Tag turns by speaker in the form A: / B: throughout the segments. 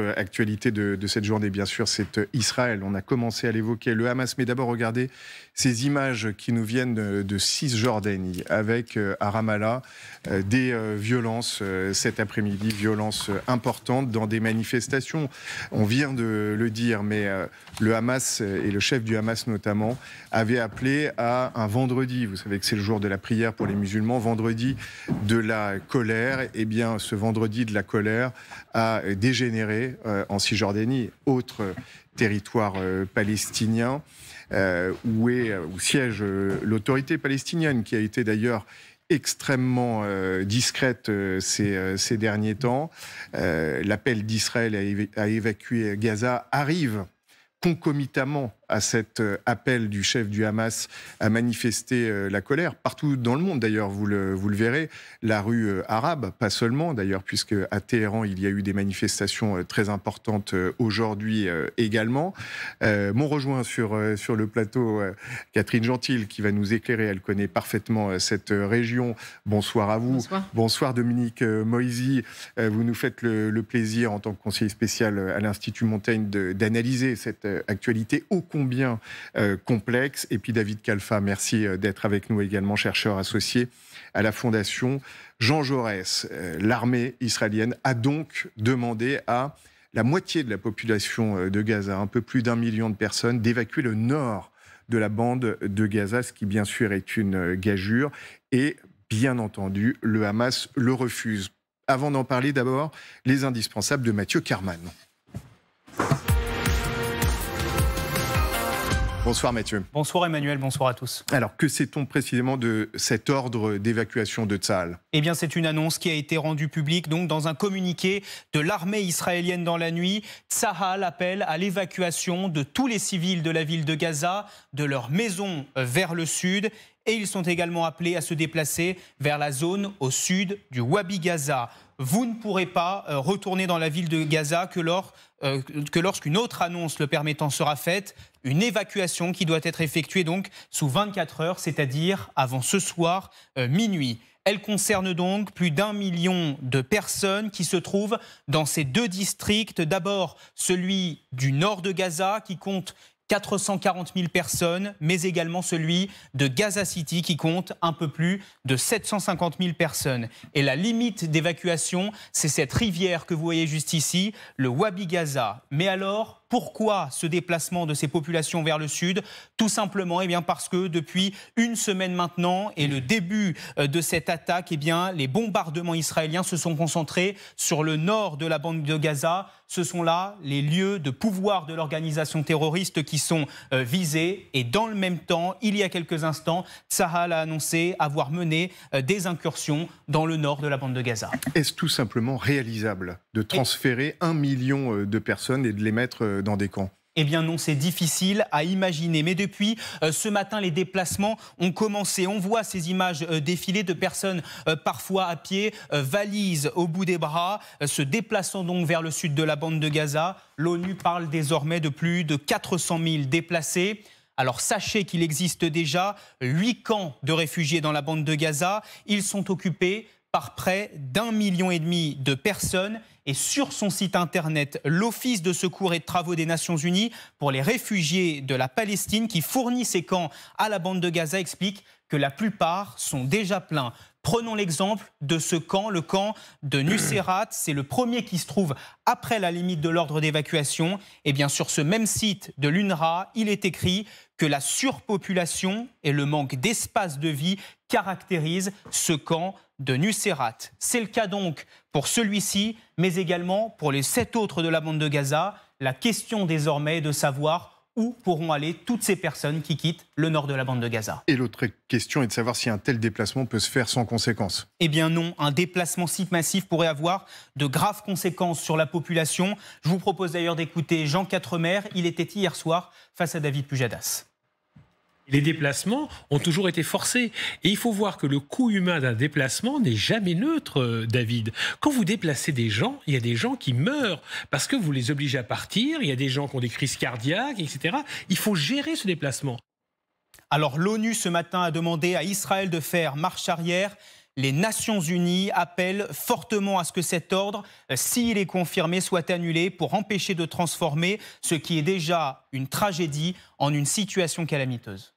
A: Euh, actualité de, cette journée, bien sûr, c'est euh, Israël. On a commencé à l'évoquer, le Hamas, mais d'abord regardez ces images qui nous viennent de, Cisjordanie, avec euh, à Ramallah des violences cet après-midi, violences importantes dans des manifestations. On vient de le dire, mais le Hamas et le chef du Hamas notamment avait appelé à un vendredi, vous savez que c'est le jour de la prière pour les musulmans, vendredi de la colère. Eh bien, ce vendredi de la colère a dégénéré euh, en Cisjordanie, autre territoire euh, palestinien, euh, où, siège l'autorité palestinienne, qui a été d'ailleurs extrêmement discrète ces, derniers temps. L'appel d'Israël à, évacuer Gaza arrive concomitamment à cet euh, appel du chef du Hamas à manifester euh, la colère. Partout dans le monde, d'ailleurs, vous le, vous le verrez, la rue euh, arabe, pas seulement d'ailleurs, puisque à Téhéran, il y a eu des manifestations très importantes aujourd'hui également. mon rejoint sur, sur le plateau Catherine Gentil, qui va nous éclairer. Elle connaît parfaitement cette région. Bonsoir à vous. Bonsoir, Dominique Moisy. Vous nous faites le, plaisir, en tant que conseiller spécial à l'Institut Montaigne, d'analyser cette actualité au combien euh, complexe. Et puis David Kalfa, merci euh, d'être avec nous également, chercheur associé à la Fondation Jean Jaurès. Euh, l'armée israélienne a donc demandé à la moitié de la population de Gaza, un peu plus d'un million de personnes, d'évacuer le nord de la bande de Gaza, ce qui bien sûr est une gageure. Et bien entendu, le Hamas le refuse. Avant d'en parler, d'abord, les indispensables de Mathieu Carman. Bonsoir Mathieu. Bonsoir Emmanuel, bonsoir à tous. Alors que sait-on précisément de cet ordre d'évacuation de Tzahal
B: Eh bien c'est une annonce qui a été rendue publique donc dans un communiqué de l'armée israélienne dans la nuit. Tzahal appelle à l'évacuation de tous les civils de la ville de Gaza, de leur maison euh, vers le sud et ils sont également appelés à se déplacer vers la zone au sud du Wabi Gaza vous ne pourrez pas euh, retourner dans la ville de Gaza que, lors, euh, que lorsqu'une autre annonce le permettant sera faite, une évacuation qui doit être effectuée donc sous 24 heures, c'est-à-dire avant ce soir euh, minuit. Elle concerne donc plus d'un million de personnes qui se trouvent dans ces deux districts. D'abord celui du nord de Gaza qui compte 440 000 personnes, mais également celui de Gaza City qui compte un peu plus de 750 000 personnes. Et la limite d'évacuation, c'est cette rivière que vous voyez juste ici, le Wabi Gaza. Mais alors, pourquoi ce déplacement de ces populations vers le sud Tout simplement et eh bien, parce que depuis une semaine maintenant et le début euh, de cette attaque, eh bien, les bombardements israéliens se sont concentrés sur le nord de la bande de Gaza. Ce sont là les lieux de pouvoir de l'organisation terroriste qui sont euh, visés. Et dans le même temps, il y a quelques instants, Tzahal a annoncé avoir mené euh, des incursions dans le nord de la bande de Gaza.
A: Est-ce tout simplement réalisable de transférer un million de personnes et de les mettre dans des camps
B: eh bien non, c'est difficile à imaginer. Mais depuis euh, ce matin, les déplacements ont commencé. On voit ces images euh, défilées de personnes euh, parfois à pied, valises au bout des bras, se déplaçant donc vers le sud de la bande de Gaza. L'ONU parle désormais de plus de 400 000 déplacés. Alors sachez qu'il existe déjà huit camps de réfugiés dans la bande de Gaza. Ils sont occupés par près d'un million et demi de personnes et sur son site internet l'Office de secours et de travaux des Nations Unies pour les réfugiés de la Palestine qui fournit ces camps à la bande de Gaza explique que la plupart sont déjà pleins. Prenons l'exemple de ce camp, le camp de Nusserat. C'est le premier qui se trouve après la limite de l'ordre d'évacuation. Et bien sur ce même site de l'UNRWA, il est écrit que la surpopulation et le manque d'espace de vie caractérise ce camp de Nusserat. C'est le cas donc pour celui-ci, mais également pour les sept autres de la bande de Gaza. La question désormais est de savoir où pourront aller toutes ces personnes qui quittent le nord de la bande de Gaza.
A: Et l'autre question est de savoir si un tel déplacement peut se faire sans conséquence.
B: Eh bien non, un déplacement si massif pourrait avoir de graves conséquences sur la population. Je vous propose d'ailleurs d'écouter Jean Quatremer, il était hier soir face à David Pujadas
C: les déplacements ont toujours été forcés. Et il faut voir que le coût humain d'un déplacement n'est jamais neutre, euh, David. Quand vous déplacez des gens, il y a des gens qui meurent parce que vous les obligez à partir, il y a des gens qui ont des crises cardiaques, etc. Il faut gérer ce déplacement.
B: Alors l'ONU ce matin a demandé à Israël de faire marche arrière. Les Nations Unies appellent fortement à ce que cet ordre, euh, s'il est confirmé, soit annulé pour empêcher de transformer ce qui est déjà une tragédie en une situation calamiteuse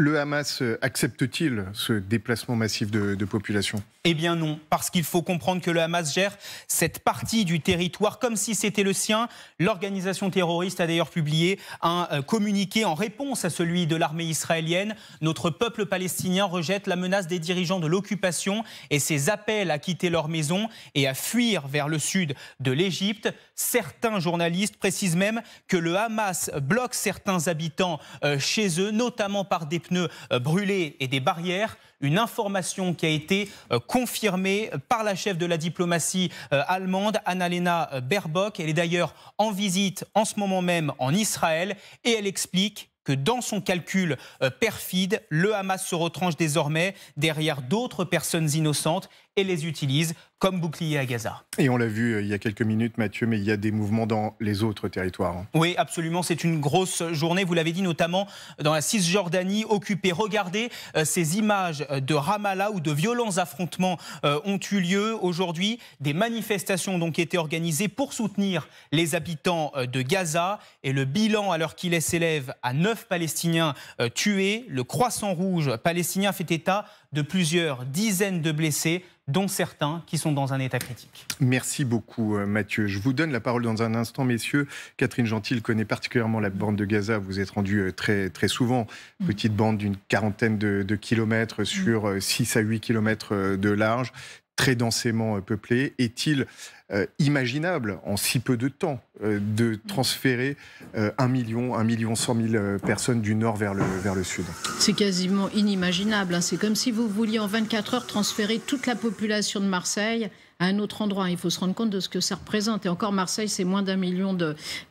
A: le Hamas accepte-t-il ce déplacement massif de, population
B: Eh bien non, parce qu'il faut comprendre que le Hamas gère cette partie du territoire comme si c'était le sien. L'organisation terroriste a d'ailleurs publié un euh, communiqué en réponse à celui de l'armée israélienne. Notre peuple palestinien rejette la menace des dirigeants de l'occupation et ses appels à quitter leur maison et à fuir vers le sud de l'Égypte. Certains journalistes précisent même que le Hamas bloque certains habitants euh, chez eux, notamment par des pneus euh, brûlés et des barrières. Une information qui a été euh, confirmée par la chef de la diplomatie euh, allemande, Annalena Baerbock. Elle est d'ailleurs en visite en ce moment même en Israël et elle explique que dans son calcul perfide, le Hamas se retranche désormais derrière d'autres personnes innocentes et les utilisent comme bouclier à Gaza.
A: Et on l'a vu euh, il y a quelques minutes, Mathieu, mais il y a des mouvements dans les autres territoires. Hein.
B: Oui, absolument. C'est une grosse journée. Vous l'avez dit, notamment dans la Cisjordanie occupée. Regardez euh, ces images euh, de Ramallah où de violents affrontements ont eu lieu aujourd'hui. Des manifestations ont donc été organisées pour soutenir les habitants de Gaza. Et le bilan, alors qu'il est s'élève à 9 Palestiniens tués, le Croissant Rouge palestinien fait état de plusieurs dizaines de blessés dont certains qui sont dans un état critique.
A: Merci beaucoup euh, Mathieu. Je vous donne la parole dans un instant, messieurs. Catherine Gentil connaît particulièrement la bande de Gaza. Vous êtes rendue euh, très, très souvent. Mm. Petite bande d'une quarantaine de, de, kilomètres mm. sur 6 euh, à 8 kilomètres de large, très densément peuplée. Est-il euh, imaginable en si peu de temps euh, de transférer euh, un 1 million, 1 million 100 000 personnes du nord vers le, vers le
D: sud. C'est quasiment inimaginable. Hein. C'est comme si vous vouliez en 24 heures transférer toute la population de Marseille à un autre endroit. Il faut se rendre compte de ce que ça représente. Et encore, Marseille, c'est moins d'un million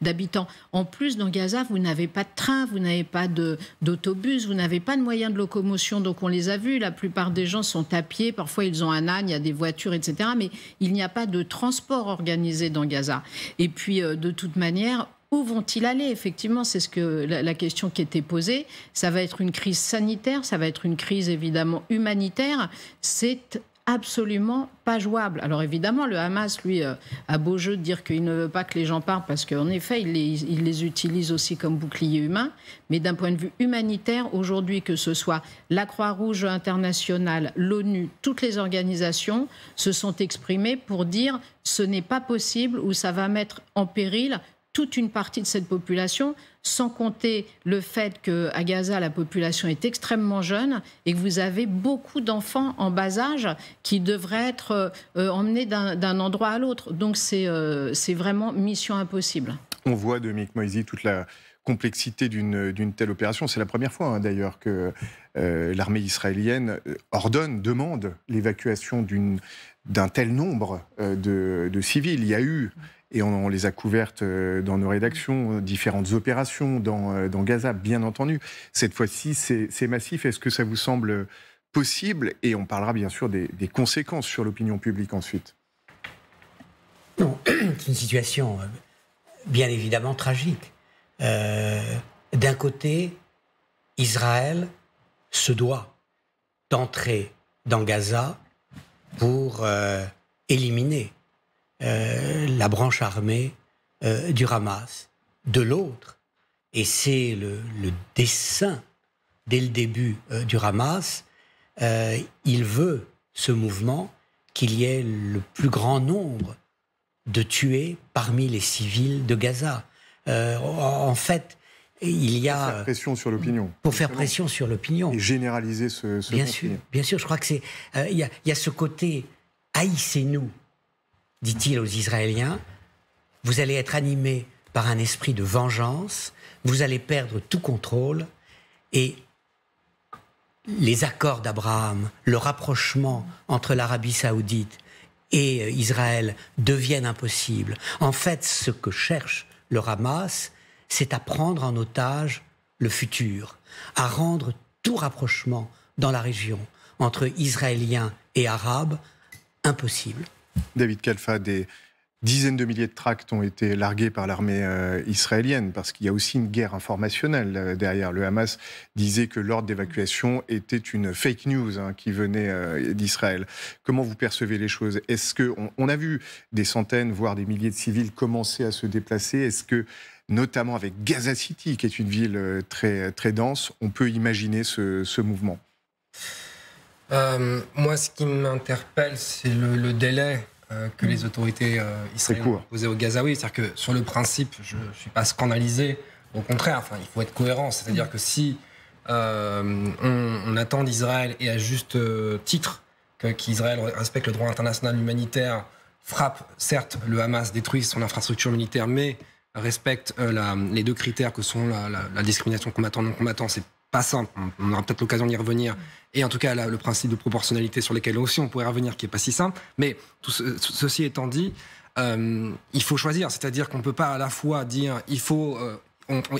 D: d'habitants. En plus, dans Gaza, vous n'avez pas de train, vous n'avez pas d'autobus, vous n'avez pas de moyens de locomotion. Donc, on les a vus. La plupart des gens sont à pied. Parfois, ils ont un âne, il y a des voitures, etc. Mais il n'y a pas de transport organisé dans Gaza. Et puis, euh, de toute manière, où vont-ils aller Effectivement, c'est ce que la, la, question qui était posée. Ça va être une crise sanitaire, ça va être une crise évidemment humanitaire. C'est absolument pas jouable. Alors évidemment, le Hamas, lui, euh, a beau jeu de dire qu'il ne veut pas que les gens partent parce qu'en effet, il les, il utilise aussi comme bouclier humain. Mais d'un point de vue humanitaire, aujourd'hui, que ce soit la Croix-Rouge internationale, l'ONU, toutes les organisations se sont exprimées pour dire ce n'est pas possible ou ça va mettre en péril toute une partie de cette population, sans compter le fait que à Gaza, la population est extrêmement jeune et que vous avez beaucoup d'enfants en bas âge qui devraient être euh, emmenés d'un endroit à l'autre. Donc c'est euh, c'est vraiment mission impossible.
A: On voit, Dominique Moisy, toute la complexité d'une telle opération. C'est la première fois, hein, d'ailleurs, que euh, l'armée israélienne ordonne, demande l'évacuation d'un tel nombre de, de, civils. Il y a eu et on, les a couvertes euh, dans nos rédactions, euh, différentes opérations dans, euh, dans Gaza, bien entendu. Cette fois-ci, c'est massif. Est-ce que ça vous semble possible Et on parlera bien sûr des, conséquences sur l'opinion publique ensuite.
E: c'est une situation bien évidemment tragique. D'un côté, Israël se doit d'entrer dans Gaza pour éliminer euh, la branche armée euh, du Hamas. De l'autre, et c'est le, dessin dès le début euh, du Hamas, il veut ce mouvement qu'il y ait le plus grand nombre de tués parmi les civils de Gaza. en fait, il y a pour faire pression sur l'opinion. Pour faire pression sur l'opinion. Et généraliser ce, ce bien sûr, bien sûr. Je crois que c'est il y, y, a ce côté haïssez-nous dit-il aux Israéliens, vous allez être animés par un esprit de vengeance, vous allez perdre tout contrôle et les accords d'Abraham, le rapprochement entre l'Arabie saoudite et euh, Israël deviennent impossibles. En fait, ce que cherche le Hamas, c'est à prendre en otage le futur, à rendre tout rapprochement dans la région entre Israéliens et Arabes impossible.
A: David Kalfa, des dizaines de milliers de tracts ont été largués par l'armée euh, israélienne, parce qu'il y a aussi une guerre informationnelle euh, derrière. Le Hamas disait que l'ordre d'évacuation était une fake news hein, qui venait euh, d'Israël. Comment vous percevez les choses Est-ce qu'on a vu des centaines, voire des milliers de civils commencer à se déplacer Est-ce que notamment avec Gaza City, qui est une ville très, dense, on peut imaginer ce mouvement
F: euh, moi, ce qui m'interpelle, c'est le, délai euh, que les autorités euh, israéliennes ont posé au Gazaouis. C'est-à-dire que sur le principe, je ne suis pas scandalisé. Au contraire, enfin, il faut être cohérent. C'est-à-dire que si on, attend d'Israël, et à juste titre, qu'Israël respecte le droit international humanitaire, frappe, certes, le Hamas détruit son infrastructure militaire, mais respecte les deux critères que sont la, discrimination combattant-non combattant, c'est pas simple. On aura peut-être l'occasion d'y revenir. Et en tout cas, le principe de proportionnalité sur lequel aussi on pourrait revenir, qui est pas si simple. Mais ceci étant dit, euh, il faut choisir. C'est-à-dire qu'on ne peut pas à la fois dire il faut euh,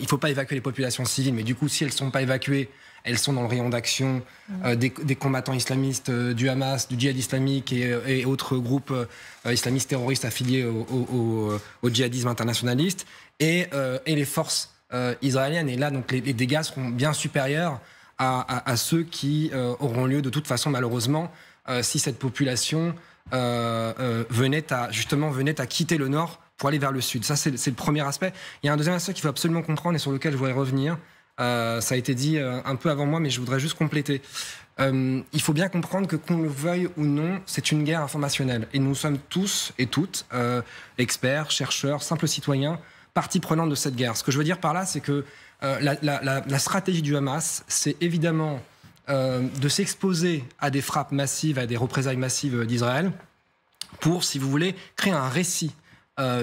F: faut pas évacuer les populations civiles, mais du coup, si elles ne sont pas évacuées, elles sont dans le rayon d'action mmh. euh, des, combattants islamistes du Hamas, du djihad islamique et, autres groupes islamistes terroristes affiliés au, djihadisme internationaliste, et les forces euh, israélienne. Et là, donc, les, dégâts seront bien supérieurs à, ceux qui euh, auront lieu de toute façon, malheureusement, euh, si cette population venait à justement venait à quitter le nord pour aller vers le sud. Ça, c'est le premier aspect. Il y a un deuxième aspect qu'il faut absolument comprendre et sur lequel je voudrais revenir. ça a été dit un peu avant moi, mais je voudrais juste compléter. il faut bien comprendre que qu'on le veuille ou non, c'est une guerre informationnelle. Et nous sommes tous et toutes, experts, chercheurs, simples citoyens, partie prenante de cette guerre. Ce que je veux dire par là, c'est que euh, la, stratégie du Hamas, c'est évidemment euh, de s'exposer à des frappes massives, à des représailles massives euh, d'Israël, pour, si vous voulez, créer un récit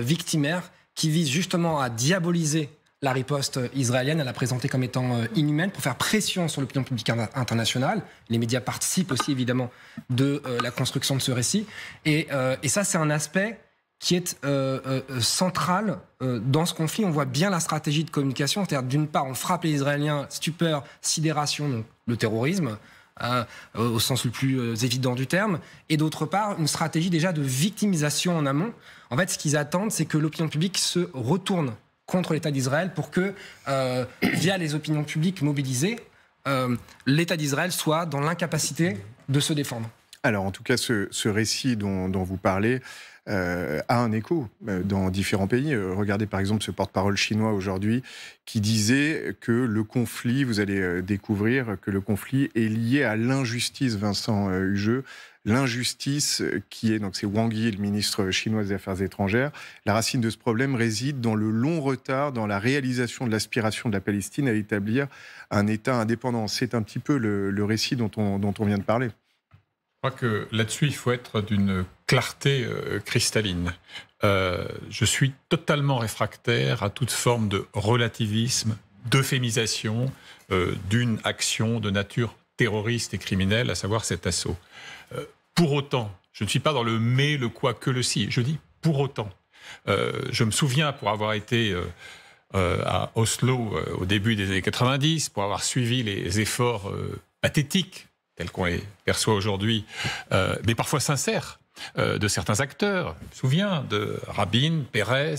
F: victimaire qui vise justement à diaboliser la riposte israélienne, à la présenter comme étant inhumaine, pour faire pression sur l'opinion publique internationale. Les médias participent aussi évidemment de la construction de ce récit. et ça, c'est un aspect qui est euh, euh centrale euh, dans ce conflit. On voit bien la stratégie de communication, c'est-à-dire d'une part, on frappe les Israéliens, stupeur, sidération, le terrorisme, hein, euh, au sens le plus évident du terme, et d'autre part, une stratégie déjà de victimisation en amont. En fait, ce qu'ils attendent, c'est que l'opinion publique se retourne contre l'État d'Israël pour que, via les opinions publiques mobilisées, l'État d'Israël soit dans l'incapacité de se défendre.
A: Alors, en tout cas, ce, récit dont vous parlez, euh, a un écho euh, dans différents pays. Euh, regardez par exemple ce porte-parole chinois aujourd'hui qui disait que le conflit, vous allez découvrir que le conflit est lié à l'injustice, Vincent Hugeux, l'injustice qui est, donc c'est Wang Yi, le ministre chinois des Affaires étrangères, la racine de ce problème réside dans le long retard dans la réalisation de l'aspiration de la Palestine à établir un État indépendant. C'est un petit peu le, le récit dont on, dont on vient de parler.
C: Je crois que là-dessus, il faut être d'une clarté euh, cristalline. Euh, je suis totalement réfractaire à toute forme de relativisme, d'euphémisation euh, d'une action de nature terroriste et criminelle, à savoir cet assaut. pour autant, je ne suis pas dans le mais, le quoi, que le si. Je dis pour autant. je me souviens pour avoir été... à Oslo au début des années 90, pour avoir suivi les efforts pathétiques telles qu'on les perçoit aujourd'hui, euh, mais parfois sincères, euh, de certains acteurs. Je me souviens de Rabin, Pérez.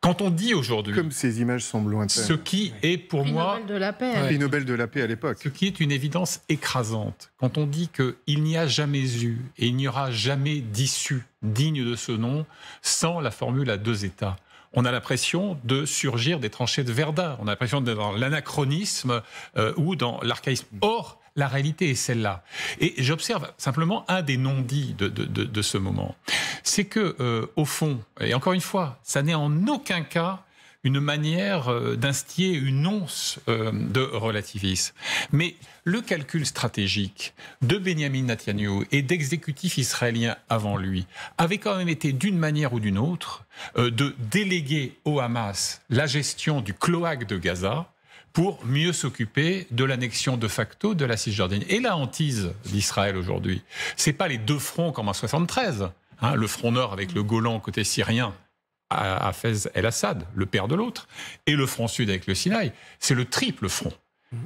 C: Quand on dit aujourd'hui. Comme
A: ces images semblent
C: lointaines. Ce qui est pour moi. Nobel de la paix. Prix Nobel de la paix à l'époque. Ce qui est une évidence écrasante. Quand on dit qu'il n'y a jamais eu et il n'y aura jamais d'issue digne de ce nom sans la formule à deux États on a l'impression de surgir des tranchées de Verdun. On a l'impression d'être dans l'anachronisme euh, ou dans l'archaïsme. Or, la réalité est celle-là. Et j'observe simplement un des non-dits de, ce moment. C'est que, euh, au fond, et encore une fois, ça n'est en aucun cas une manière euh, d'instiller une once euh, de relativisme. Mais le calcul stratégique de Benjamin Netanyahu et d'exécutifs israéliens avant lui avait quand même été d'une manière ou d'une autre de déléguer au Hamas la gestion du cloaque de Gaza pour mieux s'occuper de l'annexion de facto de la Cisjordanie. Et la hantise d'Israël aujourd'hui, ce n'est pas les deux fronts comme en 73, hein, le front nord avec le Golan côté syrien à Fez el-Assad, le père de l'autre, et le front sud avec le Sinaï, c'est le triple front.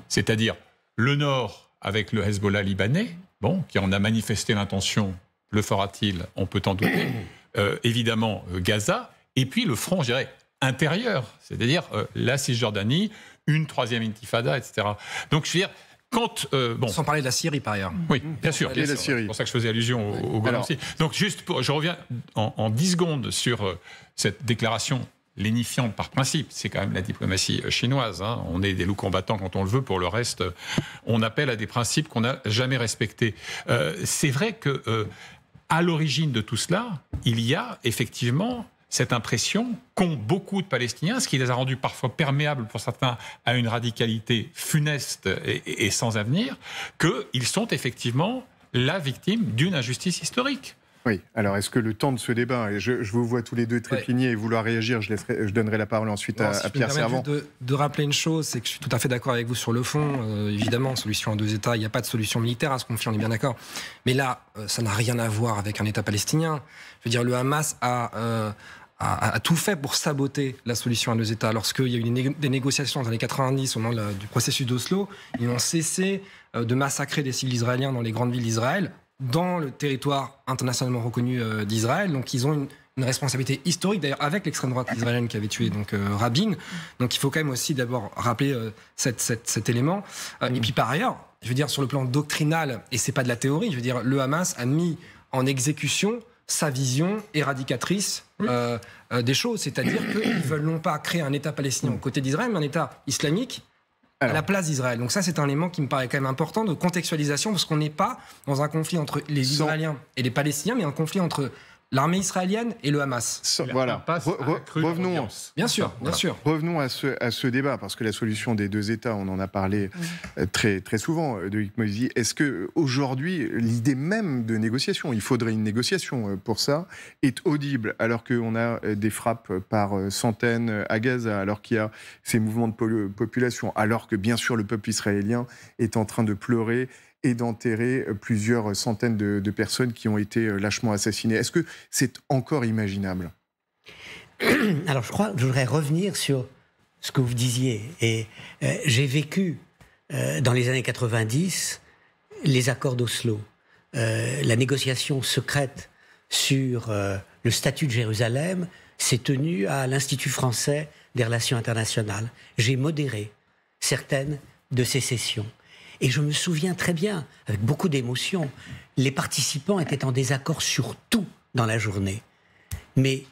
C: C'est-à-dire le nord avec le Hezbollah libanais, bon, qui en a manifesté l'intention, le fera-t-il On peut en douter. Euh, évidemment, euh, Gaza, et puis le front, je intérieur, c'est-à-dire euh, la Cisjordanie, une troisième intifada, etc. Donc je veux dire, quand, euh, Sans parler de la Syrie par ailleurs. Oui, bien sûr. C'est pour ça que je faisais allusion au, Golan Donc juste, je reviens en, dix secondes sur euh, cette déclaration lénifiante par principe. C'est quand même la diplomatie euh, chinoise. Hein. On est des loups combattants quand on le veut. Pour le reste, on appelle à des principes qu'on n'a jamais respectés. C'est vrai que à l'origine de tout cela, il y a effectivement cette impression qu'ont beaucoup de Palestiniens, ce qui les a rendus parfois perméables pour certains à une radicalité funeste et, sans avenir, qu'ils sont effectivement la victime d'une injustice historique.
A: Oui, alors est-ce que le temps de ce débat, et je, vous vois tous les deux trépigner et vouloir réagir, je, donnerai la parole ensuite à, Pierre Servant.
F: De, de, rappeler une chose, c'est que je suis tout à fait d'accord avec vous sur le fond. Euh, évidemment, solution à deux États, il n'y a pas de solution militaire à ce conflit, on est bien d'accord. Mais là, euh, ça n'a rien à voir avec un État palestinien. Je veux dire, le Hamas a... Euh, tout fait pour saboter la solution à deux États. Lorsqu'il y a eu des, négociations dans les années 90 au moment du processus d'Oslo, ils ont cessé de massacrer des civils israéliens dans les grandes villes d'Israël dans le territoire internationalement reconnu euh, d'Israël. Donc ils ont une, responsabilité historique, d'ailleurs avec l'extrême droite israélienne qui avait tué donc euh, Rabin. Donc il faut quand même aussi d'abord rappeler euh, cet élément. Et puis par ailleurs, je veux dire sur le plan doctrinal, et c'est pas de la théorie, je veux dire le Hamas a mis en exécution sa vision éradicatrice des choses, c'est-à-dire qu'ils veulent non pas créer un État palestinien aux côtés d'Israël, mais un État islamique la place d'Israël. Donc ça, c'est un élément qui me paraît quand même important de contextualisation, parce qu'on n'est pas dans un conflit entre les Israéliens et les Palestiniens, mais un conflit entre l'armée israélienne et le Hamas. voilà. revenons.
A: Bien sûr, bien sûr. Revenons à ce, à ce, débat parce que la solution des deux États, on en a parlé euh, très très souvent. De euh, Hikmozi, est-ce que aujourd'hui l'idée même de négociation, il faudrait une négociation euh, pour ça, est audible alors qu'on a des frappes par centaines à Gaza, alors qu'il y a ces mouvements de population, alors que bien sûr le peuple israélien est en train de pleurer et d'enterrer euh, plusieurs centaines de, personnes qui ont été euh, lâchement assassinées. Est-ce que c'est encore imaginable
E: Alors je crois, je voudrais revenir sur ce que vous disiez. Et euh, j'ai vécu dans les années 90 les accords d'Oslo, la négociation secrète sur le statut de Jérusalem s'est tenue à l'Institut français des relations internationales. J'ai modéré certaines de ces sessions. Et je me souviens très bien, avec beaucoup d'émotion, les participants étaient en désaccord sur tout dans la journée. Mais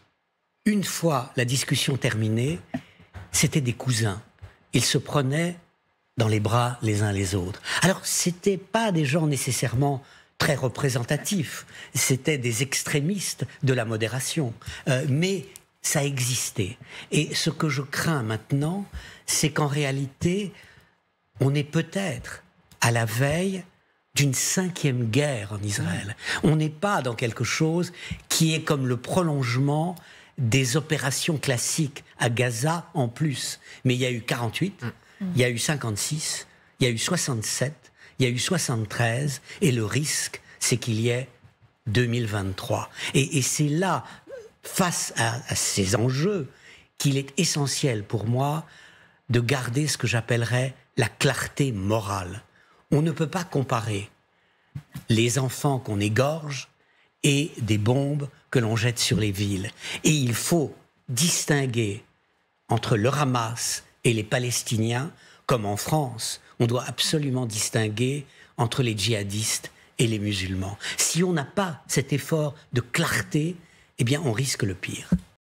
E: une fois la discussion terminée, c'était des cousins. Ils se prenaient dans les bras les uns les autres. Alors, c'était pas des gens nécessairement très représentatifs. C'était des extrémistes de la modération. Euh, mais ça existait. Et ce que je crains maintenant, c'est qu'en réalité, on est peut-être à la veille d'une cinquième guerre en Israël. On n'est pas dans quelque chose qui est comme le prolongement des opérations classiques à Gaza en plus. Mais il y a eu 48, il y a eu 56, il y a eu 67, il y a eu 73, et le risque, c'est qu'il y ait 2023. Et, c'est là, face à ces enjeux, qu'il est essentiel pour moi de garder ce que j'appellerais la clarté morale on ne peut pas comparer les enfants qu'on égorge et des bombes que l'on jette sur les villes. Et il faut distinguer entre le Hamas et les Palestiniens, comme en France, on doit absolument distinguer entre les djihadistes et les musulmans. Si on n'a pas cet effort de clarté, eh bien on risque le pire.